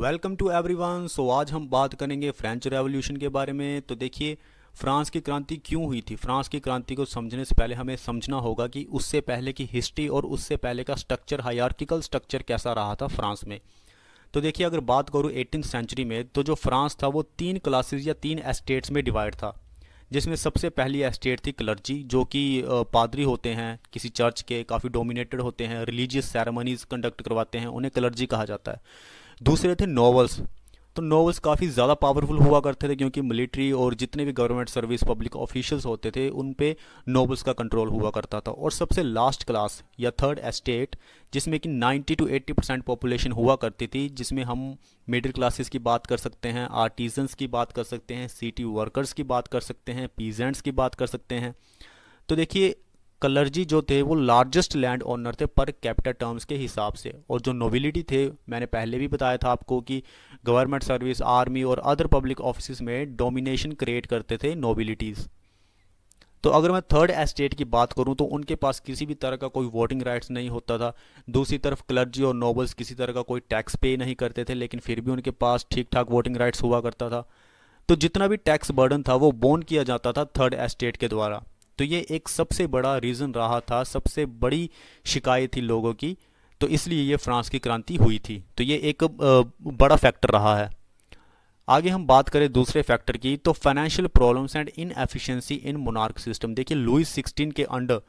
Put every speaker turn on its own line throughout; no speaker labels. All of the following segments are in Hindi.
वेलकम टू एवरीवन सो आज हम बात करेंगे फ्रेंच रेवोल्यूशन के बारे में तो देखिए फ्रांस की क्रांति क्यों हुई थी फ्रांस की क्रांति को समझने से पहले हमें समझना होगा कि उससे पहले की हिस्ट्री और उससे पहले का स्ट्रक्चर हायरकिकल स्ट्रक्चर कैसा रहा था फ्रांस में तो देखिए अगर बात करूँ एटीन सेंचुरी में तो जो फ्रांस था वो तीन क्लासेज या तीन एस्टेट्स में डिवाइड था जिसमें सबसे पहली एस्टेट थी क्लर्जी जो कि पादरी होते हैं किसी चर्च के काफ़ी डोमिनेटेड होते हैं रिलीजियस सेरेमनीज कंडक्ट करवाते हैं उन्हें क्लर्जी कहा जाता है दूसरे थे नॉवल्स तो नॉवल्स काफ़ी ज़्यादा पावरफुल हुआ करते थे क्योंकि मिलिट्री और जितने भी गवर्नमेंट सर्विस पब्लिक ऑफिशियल्स होते थे उन पे नॉवल्स का कंट्रोल हुआ करता था और सबसे लास्ट क्लास या थर्ड एस्टेट जिसमें कि 90 टू 80 परसेंट पॉपुलेशन हुआ करती थी जिसमें हम मिडिल क्लासेस की बात कर सकते हैं आर्टिजन्स की बात कर सकते हैं सिटी वर्कर्स की बात कर सकते हैं पीजेंट्स की बात कर सकते हैं तो देखिए कलर्जी जो थे वो लार्जेस्ट लैंड ऑनर थे पर कैपिटल टर्म्स के हिसाब से और जो नोबिलिटी थे मैंने पहले भी बताया था आपको कि गवर्नमेंट सर्विस आर्मी और अदर पब्लिक ऑफिस में डोमिनेशन क्रिएट करते थे नोबिलिटीज़ तो अगर मैं थर्ड एस्टेट की बात करूं तो उनके पास किसी भी तरह का कोई वोटिंग राइट्स नहीं होता था दूसरी तरफ क्लर्जी और नोबल्स किसी तरह का कोई टैक्स पे नहीं करते थे लेकिन फिर भी उनके पास ठीक ठाक वोटिंग राइट्स हुआ करता था तो जितना भी टैक्स बर्डन था वो बोन किया जाता था थर्ड एस्टेट के द्वारा तो ये एक सबसे बड़ा रीज़न रहा था सबसे बड़ी शिकायत थी लोगों की तो इसलिए ये फ्रांस की क्रांति हुई थी तो ये एक बड़ा फैक्टर रहा है आगे हम बात करें दूसरे फैक्टर की तो financial problems and inefficiency in monarch system देखिए लुइस सिक्सटीन के अंडर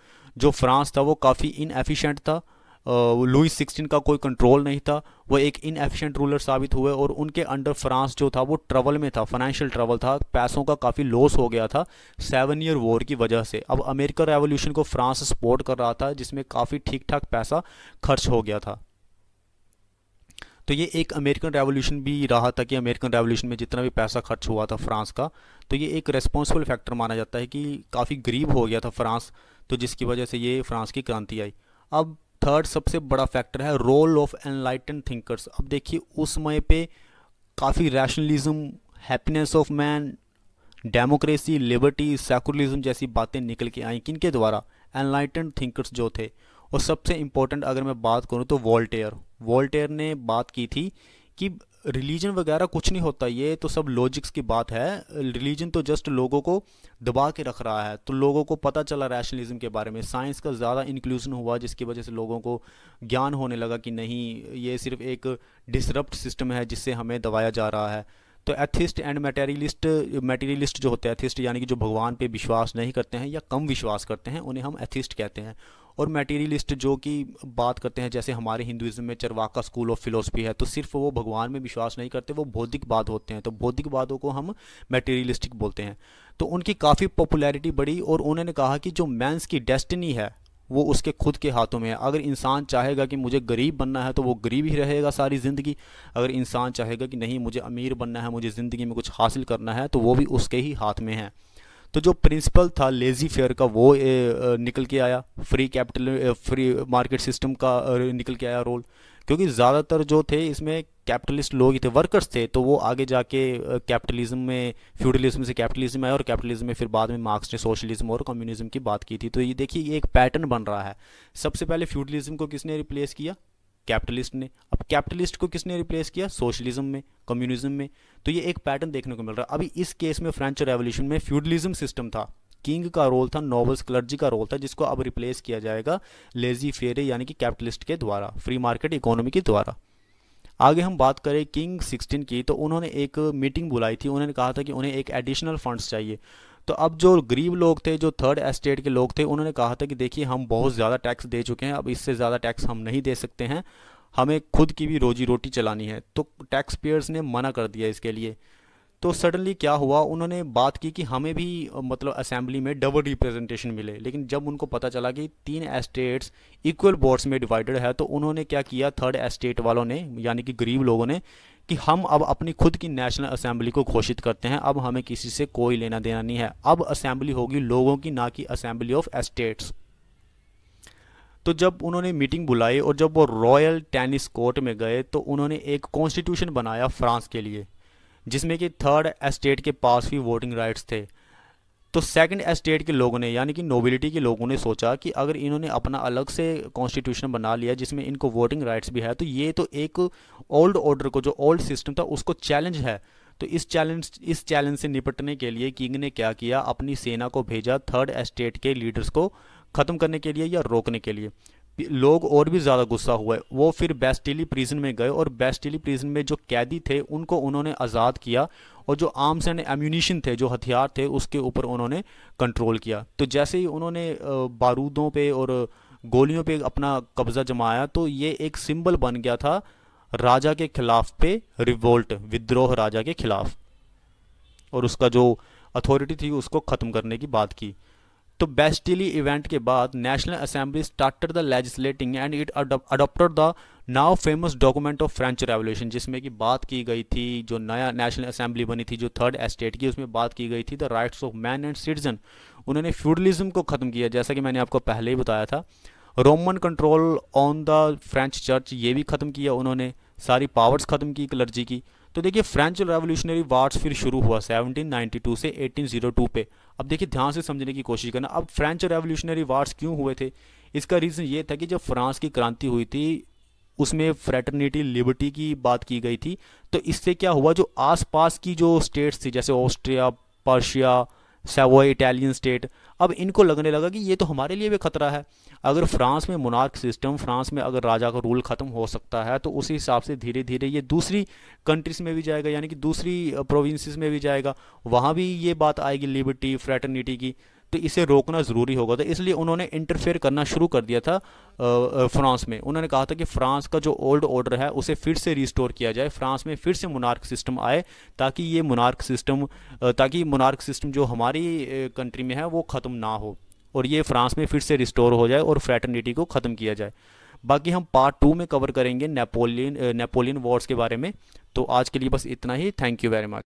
जो फ्रांस था वो काफ़ी इनएफिशिएंट था लुई सिक्सटीन का कोई कंट्रोल नहीं था वो एक इनएफिशिएंट रूलर साबित हुए और उनके अंडर फ्रांस जो था वो ट्रबल में था फाइनेंशियल ट्रबल था पैसों का काफ़ी लॉस हो गया था सेवन ईयर वॉर की वजह से अब अमेरिका रेवोल्यूशन को फ्रांस सपोर्ट कर रहा था जिसमें काफ़ी ठीक ठाक पैसा खर्च हो गया था तो ये एक अमेरिकन रेवोल्यूशन भी रहा था कि अमेरिकन रेवोल्यूशन में जितना भी पैसा खर्च हुआ था फ्रांस का तो ये एक रेस्पॉन्सिबल फैक्टर माना जाता है कि काफ़ी गरीब हो गया था फ्रांस तो जिसकी वजह से ये फ्रांस की क्रांति आई अब थर्ड सबसे बड़ा फैक्टर है रोल ऑफ एनलाइटन थिंकर्स अब देखिए उस समय पे काफ़ी rationalism happiness of man democracy liberty secularism जैसी बातें निकल के आई किन के द्वारा एनलाइटन थिंकर्स जो थे और सबसे इम्पोर्टेंट अगर मैं बात करूँ तो वॉल्टेयर वॉल्टेयर ने बात की थी कि रिलीजन वगैरह कुछ नहीं होता ये तो सब लॉजिक्स की बात है रिलीजन तो जस्ट लोगों को दबा के रख रहा है तो लोगों को पता चला रैशनलिज्म के बारे में साइंस का ज़्यादा इंक्लूजन हुआ जिसकी वजह से लोगों को ज्ञान होने लगा कि नहीं ये सिर्फ एक डिसरप्ट सिस्टम है जिससे हमें दबाया जा रहा है तो एथिस्ट एंड मटेरियलिस्ट मटेरियलिस्ट जो होते हैं एथिस्ट यानी कि जो भगवान पे विश्वास नहीं करते हैं या कम विश्वास करते हैं उन्हें हम एथिस्ट कहते हैं और मटेरियलिस्ट जो कि बात करते हैं जैसे हमारे हिंदुज़म में चरवाका स्कूल ऑफ फिलोसफी है तो सिर्फ वो भगवान में विश्वास नहीं करते वो बौद्धिक बात होते हैं तो बौद्धिक बातों को हम मटेरियलिस्टिक बोलते हैं तो उनकी काफ़ी पॉपुलैरिटी बढ़ी और उन्होंने कहा कि जो मैंस की डेस्टिनी है वो उसके खुद के हाथों में है अगर इंसान चाहेगा कि मुझे गरीब बनना है तो वो गरीब ही रहेगा सारी ज़िंदगी अगर इंसान चाहेगा कि नहीं मुझे अमीर बनना है मुझे ज़िंदगी में कुछ हासिल करना है तो वो भी उसके ही हाथ में है तो जो प्रिंसिपल था लेजी फेयर का वो निकल के आया free capital free market system का निकल के आया रोल क्योंकि ज़्यादातर जो थे इसमें कैपिटलिस्ट लोग ही थे वर्कर्स थे तो वो आगे जाके कैपिटलिज्म में फ्यूडलिज्म से कैपिटलिज्म आया और कैपिटलिज्म में फिर बाद में मार्क्स ने सोशलिज्म और कम्युनिज्म की बात की थी तो ये देखिए ये एक पैटर्न बन रहा है सबसे पहले फ्यूडलिज्म को किसने रिप्लेस किया कैपिटलिस्ट ने कैपिटलिस्ट को किसने रिप्लेस किया सोशलिज्म में कम्युनिज्म में तो ये एक पैटर्न देखने को मिल रहा है अभी इस केस में फ्रेंच रेवोल्यूशन में फ्यूडलिज्म सिस्टम था किंग का रोल था नॉवल्स क्लर्जी का रोल था जिसको अब रिप्लेस किया जाएगा लेजी फेरे यानी कि कैपिटलिस्ट के द्वारा फ्री मार्केट इकोनॉमी के द्वारा आगे हम बात करें किंग सिक्सटीन की तो उन्होंने एक मीटिंग बुलाई थी उन्होंने कहा था कि उन्हें एक एडिशनल फंड्स चाहिए तो अब जो गरीब लोग थे जो थर्ड एस्टेट के लोग थे उन्होंने कहा था कि देखिए हम बहुत ज़्यादा टैक्स दे चुके हैं अब इससे ज़्यादा टैक्स हम नहीं दे सकते हैं हमें खुद की भी रोजी रोटी चलानी है तो टैक्स पेयर्स ने मना कर दिया इसके लिए तो सडनली क्या हुआ उन्होंने बात की कि हमें भी मतलब असेंबली में डबल रिप्रेजेंटेशन मिले लेकिन जब उनको पता चला कि तीन एस्टेट्स इक्वल बोर्ड्स में डिवाइडेड है तो उन्होंने क्या किया थर्ड एस्टेट वालों ने यानी कि गरीब लोगों ने कि हम अब अपनी खुद की नेशनल असेंबली को घोषित करते हैं अब हमें किसी से कोई लेना देना नहीं है अब असेंबली होगी लोगों की ना कि असेंबली ऑफ एस्टेट्स तो जब उन्होंने मीटिंग बुलाई और जब वो रॉयल टेनिस कोर्ट में गए तो उन्होंने एक कॉन्स्टिट्यूशन बनाया फ्रांस के लिए जिसमें कि थर्ड एस्टेट के पास भी वोटिंग राइट्स थे तो सेकंड एस्टेट के लोगों ने यानी कि नोबिलिटी के लोगों ने सोचा कि अगर इन्होंने अपना अलग से कॉन्स्टिट्यूशन बना लिया जिसमें इनको वोटिंग राइट्स भी है तो ये तो एक ओल्ड ऑर्डर को जो ओल्ड सिस्टम था उसको चैलेंज है तो इस चैलेंज इस चैलेंज से निपटने के लिए किंग ने क्या किया अपनी सेना को भेजा थर्ड एस्टेट के लीडर्स को ख़त्म करने के लिए या रोकने के लिए लोग और भी ज़्यादा गुस्सा हुए वो फिर बेस्टिली प्रिजन में गए और बेस्टिली प्रिजन में जो कैदी थे उनको उन्होंने आज़ाद किया और जो आर्म्स एंड एम्यूनिशन थे जो हथियार थे उसके ऊपर उन्होंने कंट्रोल किया तो जैसे ही उन्होंने बारूदों पे और गोलियों पे अपना कब्ज़ा जमाया तो ये एक सिंबल बन गया था राजा के खिलाफ पे रिवोल्ट विद्रोह राजा के खिलाफ और उसका जो अथॉरिटी थी उसको ख़त्म करने की बात की तो बेस्टिली इवेंट के बाद national assembly started the legislating and it adopted the now famous document of French revolution जिसमें कि बात की गई थी जो नया नेशनल असेंबली बनी थी जो थर्ड एस्टेट की उसमें बात की गई थी the rights of man and citizen उन्होंने फ्यूडलिज्म को ख़त्म किया जैसा कि मैंने आपको पहले ही बताया था Roman control on the French church ये भी ख़त्म किया उन्होंने सारी पावर्स ख़त्म की क्लर्जी की तो देखिए फ्रेंच रेवोल्यूशनरी वार्स फिर शुरू हुआ 1792 से 1802 पे अब देखिए ध्यान से समझने की कोशिश करना अब फ्रेंच रेवोल्यूशनरी वार्स क्यों हुए थे इसका रीज़न ये था कि जब फ्रांस की क्रांति हुई थी उसमें फ्रेटर्निटी लिबर्टी की बात की गई थी तो इससे क्या हुआ जो आसपास की जो स्टेट्स थी जैसे Austria Persia Savoy Italian state अब इनको लगने लगा कि ये तो हमारे लिए भी खतरा है अगर फ्रांस में मुनार्क सिस्टम फ्रांस में अगर राजा का रूल ख़त्म हो सकता है तो उसी हिसाब से धीरे धीरे ये दूसरी कंट्रीज़ में भी जाएगा यानी कि दूसरी प्रोविंसेस में भी जाएगा वहाँ भी ये बात आएगी लिबर्टी फ्रेटर्निटी की तो इसे रोकना ज़रूरी होगा था तो इसलिए उन्होंने इंटरफेयर करना शुरू कर दिया था फ्रांस में उन्होंने कहा था कि फ्रांस का जो ओल्ड ऑर्डर है उसे फिर से रिस्टोर किया जाए फ्रांस में फिर से मुनार्क सिस्टम आए ताकि ये मुनार्क सिस्टम ताकि मुनार्क सिस्टम जो हमारी कंट्री में है वो ख़त्म ना हो और ये फ्रांस में फिर से रिस्टोर हो जाए और फ्रैटर्निटी को ख़त्म किया जाए बाकी हम पार्ट टू में कवर करेंगे नेपोलियन नेपोलियन वॉर्स के बारे में तो आज के लिए बस इतना ही थैंक यू वेरी मच